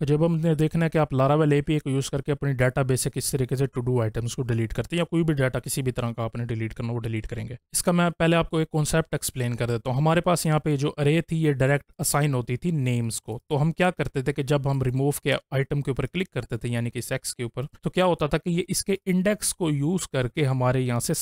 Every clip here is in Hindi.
तो जब हमने देखना है कि आप लारावेल ए को यूज़ करके अपनी डाटा बेस से किस तरीके से टू डू आइटम्स को डिलीट करते हैं या कोई भी डाटा किसी भी तरह का आपने डिलीट करना वो डिलीट करेंगे इसका मैं पहले आपको एक कॉन्सेप्ट एक्सप्लेन कर देता हूँ हमारे पास यहाँ पे जो अरे थी ये डायरेक्ट असाइन होती थी नेम्स को तो हम क्या करते थे कि जब हम रिमूव के आइटम के ऊपर क्लिक करते थे यानी कि सेक्स के ऊपर तो क्या होता था कि ये इसके इंडेक्स को यूज़ करके हमारे यहाँ से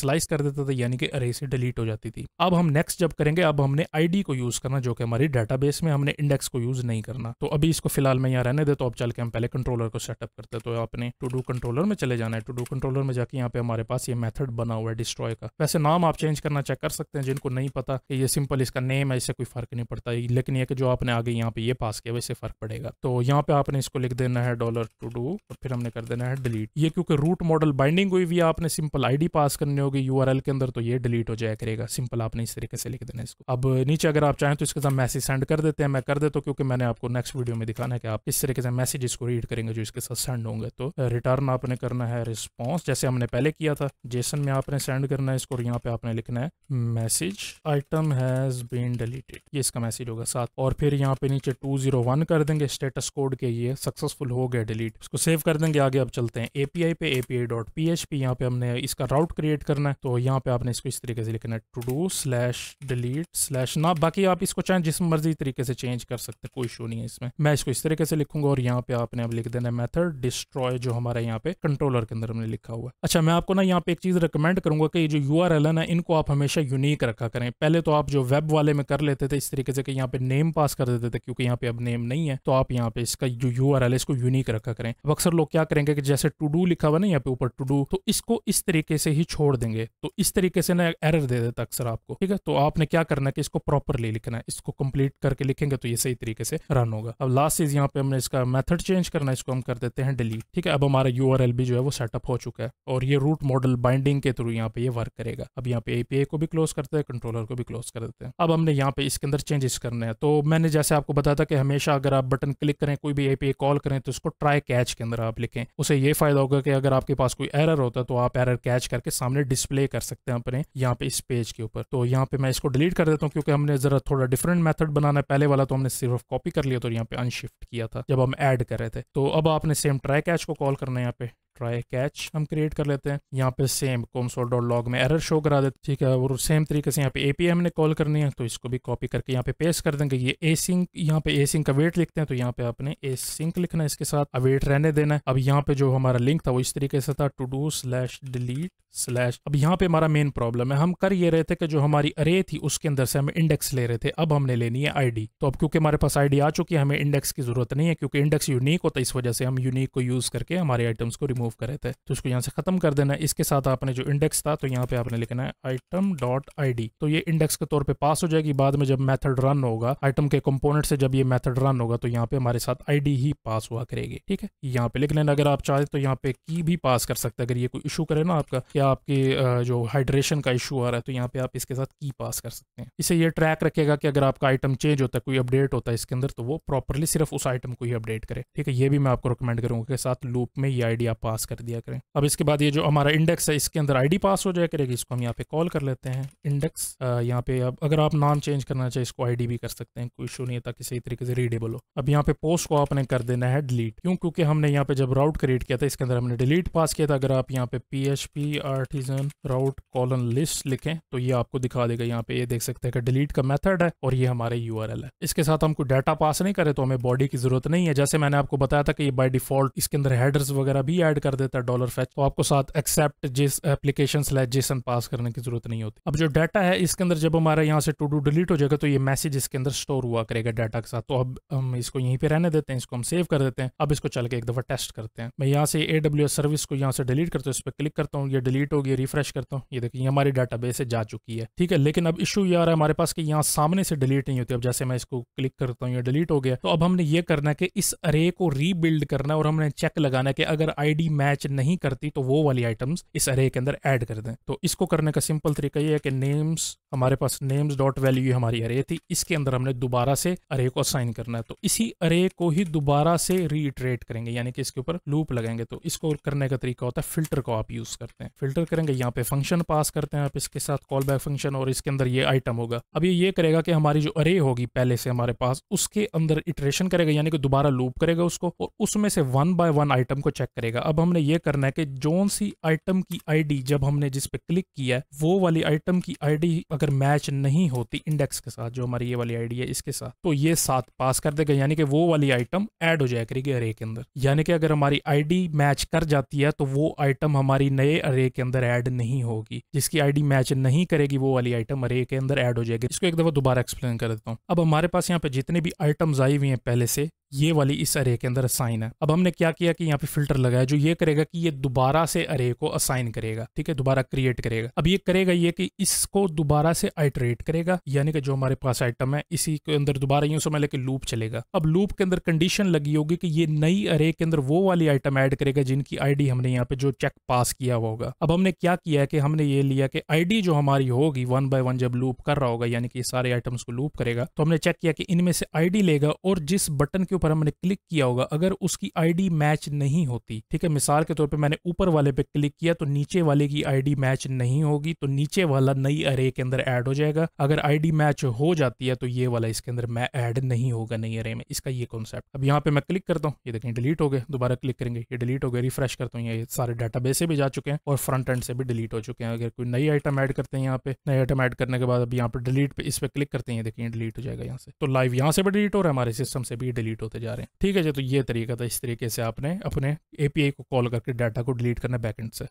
स्लाइस कर देते थे यानी कि अरे से डिलीट हो जाती थी अब हम नेक्स्ट जब करेंगे अब हमने आई को यूज़ करना जो कि हमारी डाटा में हमने इंडेक्स को यूज़ नहीं करना तो अभी इसको फिलहाल मैं यहाँ रहने दे तो आप चल के हम पहले कंट्रोलर को सेटअप करते तो आपने टू डू कंट्रोलर में चले जाना है टू डू कंट्रोलर में जाके यहाँ पे हमारे पास ये मेथड बना हुआ है डिस्ट्रॉय का वैसे नाम आप चेंज करना चेक कर सकते हैं जिनको नहीं पता कि ये सिंपल इसका नेम है इससे कोई फर्क नहीं पड़ता लेकिन ये कि जो आपने आगे यहाँ पे ये पास किया वैसे फर्क पड़ेगा तो यहाँ पे आपने इसको लिख देना है डॉलर टू डू और फिर हमने कर देना है डिलीट ये क्योंकि रूट मॉडल बाइंडिंग हुई भी आपने सिंपल आई पास करनी होगी यू के अंदर तो ये डिलीट हो जाए करेगा सिंपल आपने इस तरीके से लिख देना है इसको अब नीचे अगर आप चाहें तो इसके साथ मैसेज सेंड कर देते हैं मैं कर देता हूँ क्योंकि मैंने आपको नेक्स्ट वीडियो में दिखाना है कि आप इस तरीके से मैसेजेस को रीड करेंगे जो इसके साथ सेंड होंगे तो रिटर्न आपने करना है रिस्पॉन्स जैसे हमने पहले किया था जेसन में आपने सेंड करना है इसको यहाँ पे आपने लिखना है message item has been deleted ये इसका मैसेज होगा साथ और फिर यहाँ पे नीचे टू जीरो वन कर देंगे स्टेटस कोड के ये सक्सेसफुल हो गया डिलीट इसको सेव कर देंगे आगे आप चलते हैं एपीआई पे API dot P H P यहाँ पे हमने इसका राउट क्रिएट करना है तो यहाँ पे आपने इसको इस तरीके से लिखना है to do slash delete slash ना बाकी आप इसको चाहे जिस मर्जी तरीके से चेंज कर सकते हैं कोई इशू नहीं है इसमें मैं इसको इस तरीके तरीके से लिखूंगा और यहाँ पे आपने अब लिख देना मैथड डिस्ट्रॉय जो हमारे यहाँ पे कंट्रोलर के अंदर हमने लिखा हुआ है अच्छा मैं आपको ना यहाँ पे एक चीज रिकमेंड करूंगा कि जो यू आर एल है ना इनको आप हमेशा यूनिक रखा करें पहले तो आप जो वेब वाले में कर लेते थे इस तरीके से कि यहाँ पे नेम पास कर देते थे क्योंकि यहाँ पे अब नेम नहीं है तो आप यहाँ पे इसका जो यू आर एल है इसको यूनिक रखा करें अब अक्सर लोग क्या करेंगे कि जैसे टू डू लिखा हुआ ना यहाँ पे ऊपर टू डू तो इसको इस तरीके से ही छोड़ देंगे तो इस तरीके से ना एरर दे देता अक्सर आपको ठीक है तो आपने क्या करना है कि इसको प्रॉपरली लिखना है इसको कंप्लीट करके लिखेंगे तो ये सही तरीके से रन होगा अब लास्ट चीज यहाँ पे हमने इसका मेथड चेंज करना है इसको हम कर देते हैं डिलीट ठीक है अब हमारा यू भी जो है वो सेटअप हो चुका है और ये रूट मॉडल बाइंडिंग के थ्रू यहाँ पे ये वर्क करेगा अब यहाँ पे ए को भी क्लोज करते हैं कंट्रोलर को भी क्लोज कर देते हैं अब हमने यहाँ पे इसके अंदर चेंजेस करने हैं तो मैंने जैसे आपको बताया था कि हमेशा अगर आप बटन क्लिक करें कोई भी ए कॉल करें तो उसको ट्राई कैच के अंदर आप लिखें उसे ये फायदा होगा कि अगर आपके पास कोई एरर होता है तो आप एरर कैच करके सामने डिस्प्ले कर सकते हैं अपने यहाँ पे इस पेज के ऊपर तो यहाँ पे मैं इसको डिलीट कर देता हूँ क्योंकि हमने जरा थोड़ा डिफरेंट मेथड बनाना है पहले वाला तो हमने सिर्फ कॉपी कर लिया तो यहाँ पे अनशिफ्ट किया किया था जब हम ऐड कर रहे थे तो अब आपने सेम ट्राई कैच को कॉल करना है यहाँ पे ट्राई कैच हम क्रिएट कर लेते हैं यहाँ पे सेम कॉमसोल डॉट लॉग में एरर शो करा देते ठीक है और सेम तरीके से यहाँ पे एपीएम ने कॉल करनी है तो इसको भी कॉपी करके यहाँ पे पेस्ट कर देंगे ये ए सिंक यहाँ पे ए सिंक का वेट लिखते हैं तो यहाँ पे आपने ए सिंक लिखना है इसके साथ अवेट रहने देना है अब यहाँ पे जो हमारा लिंक था वो इस तरीके से था to do slash delete slash अब यहाँ पे हमारा मेन प्रॉब्लम है हम कर ये रहे थे कि जो हमारी अरे थी उसके अंदर से हम इंडेक्स ले रहे थे अब हमने लेनी है आईडी तो अब क्योंकि हमारे पास आईडी आ चुकी है हमें इंडेक्स की जरूरत नहीं है क्योंकि इंडेक्स यूनिक होता है इस वजह से हम यूनिक को यूज करके हमारे आइटम्स को रिमूव रिमूव करे थे तो उसको यहाँ से खत्म कर देना है इसके साथ आपने जो इंडेक्स था तो यहाँ पे आपने लिखना है आइटम डॉट आई तो ये इंडेक्स के तौर पर पास हो जाएगी बाद में जब मैथड रन होगा आइटम के कंपोनेंट से जब ये मैथड रन होगा तो यहाँ पे हमारे साथ आई ही पास हुआ करेगी ठीक है यहाँ पे लिख लेना अगर आप चाहें तो यहाँ पे की भी पास कर सकते हैं अगर ये कोई इशू करे ना आपका या आपके जो हाइड्रेशन का इशू आ रहा है तो यहाँ पे आप इसके साथ की पास कर सकते हैं इसे ये ट्रैक रखेगा कि अगर आपका आइटम चेंज होता है कोई अपडेट होता है इसके अंदर तो वो प्रॉपरली सिर्फ उस आइटम को ही अपडेट करे ठीक है ये भी मैं आपको रिकमेंड करूंगा के साथ लूप में ये आइडिया आप पास कर दिया करें अब इसके बाद ये जो हमारा इंडेक्स है इसके अंदर आईडी पास हो जाए करेगी इसको हम यहाँ पे कॉल कर लेते हैं इंडेक्स यहाँ पे अब अगर आप नाम चेंज करना चाहे इसको आईडी भी कर सकते हैं कोई इशू नहीं है ताकि सही तरीके से रीडेबल हो अब यहाँ पे पोस्ट को आपने कर देना है डिलीट क्यों क्योंकि हमने यहाँ पे जब राउट क्रिएट किया था इसके अंदर हमने डिलीट पास किया था अगर आप यहाँ पे P H P artisan route colon list लिखें तो ये आपको दिखा देगा यहाँ पे ये देख सकते हैं कि डिलीट का मेथड है और ये हमारे यू है इसके साथ हम कोई डाटा पास नहीं करे तो हमें बॉडी की जरूरत नहीं है जैसे मैंने आपको बताया था कि ये बाई डिफॉल्ट इसके अंदर हेडर्स वगैरह भी एड कर देता है डॉलर फैच तो आपको साथ एक्सेप्ट जिस एप्लीकेशन स्लैच जेसन पास करने की जरूरत नहीं होती अब जो डाटा है इसके अंदर जब हमारा यहाँ से टू डू डिलीट हो जाएगा तो ये मैसेज इसके अंदर स्टोर हुआ करेगा डाटा के साथ तो अब हम इसको यहीं पर रहने देते हैं इसको हम सेव कर देते हैं अब इसको चल के एक दफा टेस्ट करते हैं मैं यहाँ से ए डब्ल्यू एस सर्विस को यहाँ से डिलीट करता हूँ इस पर क्लिक करता हूँ ये डिलीट होगी रिफ्रेश करता हूँ ये देखिए हमारी डाटा बेस से जा चुकी है ठीक है लेकिन अब इशू ये आ रहा है हमारे पास कि यहाँ सामने से डिलीट नहीं होती अब जैसे मैं इसको क्लिक करता हूँ ये डिलीट हो गया तो अब हमने ये करना है कि इस अरे को रीबिल्ड करना है और हमने चेक लगाना है कि अगर आईडी मैच नहीं करती तो वो वाली आइटम्स इस अरे के अंदर ऐड कर दें तो इसको करने का सिंपल तरीका ये है कि नेम्स हमारे पास नेम्स डॉट वैल्यू हमारी अरे थी इसके अंदर हमने दोबारा से अरे को असाइन करना है तो इसी अरे को ही दोबारा से रीइटरेट करेंगे यानी कि इसके ऊपर लूप लगाएंगे तो इसको करने का तरीका होता है फिल्टर को आप यूज करते हैं फिल्टर करेंगे यहाँ पे फंक्शन पास करते हैं आप इसके साथ कॉल बैक फंक्शन और इसके अंदर ये आइटम होगा अब ये ये करेगा कि हमारी जो अरे होगी पहले से हमारे पास उसके अंदर इटरेशन करेगा यानी कि दोबारा लूप करेगा उसको और उसमें से वन बाय वन आइटम को चेक करेगा अब हमने ये करना है कि जोन सी आइटम की आईडी जब हमने जिस पे क्लिक किया है वो वाली आइटम की आईडी अगर मैच नहीं होती इंडेक्स के साथ जो हमारी ये वाली आईडी है इसके साथ तो ये साथ पास कर देगा यानी कि वो वाली आइटम ऐड हो जाए करेगी अरे के अंदर यानी कि अगर हमारी आईडी मैच कर जाती है तो वो आइटम हमारी नए अरे के अंदर ऐड नहीं होगी जिसकी आईडी मैच नहीं करेगी वो वाली आइटम अरे के अंदर ऐड हो जाएगी इसको एक दफा दोबारा एक्सप्लेन कर देता हूँ अब हमारे पास यहाँ पे जितने भी आइटम्स आई हुई हैं पहले से ये वाली इस अरे के अंदर असाइन है अब हमने क्या किया कि यहाँ पे फिल्टर लगाया जो ये करेगा कि ये दोबारा से अरे को असाइन करेगा ठीक है दोबारा क्रिएट करेगा अब ये करेगा ये कि इसको दोबारा से आइटरेट करेगा यानी कि जो हमारे पास आइटम है इसी के अंदर दोबारा यूं समझ लेके लूप चलेगा अब लूप के अंदर कंडीशन लगी होगी कि ये नई अरे के अंदर वो वाली आइटम ऐड करेगा जिनकी आईडी हमने यहाँ पे जो चेक पास किया हुआ होगा अब हमने क्या किया है कि हमने ये लिया कि आईडी जो हमारी होगी वन बाय वन जब लूप कर रहा होगा यानी कि सारे आइटम्स को लूप करेगा तो हमने चेक किया कि इनमें से आईडी लेगा और जिस बटन के पर हमने क्लिक किया होगा अगर उसकी आईडी मैच नहीं होती ठीक है मिसाल के तौर पर मैंने ऊपर वाले पे क्लिक किया तो नीचे वाले की आईडी मैच नहीं होगी तो नीचे वाला नई अरे के अंदर ऐड हो जाएगा अगर आईडी मैच हो जाती है तो ये वाला इसके अंदर मैं ऐड नहीं होगा नई अरे में इसका ये कॉन्सेप्ट अब यहाँ पे मैं क्लिक करता हूँ ये देखें डिलीट हो गए दोबारा क्लिक करेंगे ये डिलीट हो गए रिफ्रेश करता हूँ ये सारे डाटा बेस से भी जा चुके हैं और फ्रंट एंड से भी डिलीट हो चुके हैं अगर कोई नई आइटम ऐड करते हैं यहाँ पे नई आइटम ऐड करने के बाद अब यहाँ पर डिलीट पे इस पर क्लिक करते हैं देखिए डिलीट हो जाएगा यहाँ से तो लाइव यहाँ से भी डिलीट हो रहा है हमारे सिस्टम से भी डिलीट हो होते जा रहे हैं ठीक है जी तो ये तरीका था इस तरीके से आपने अपने ए को कॉल करके डाटा को डिलीट करना बैकेंड से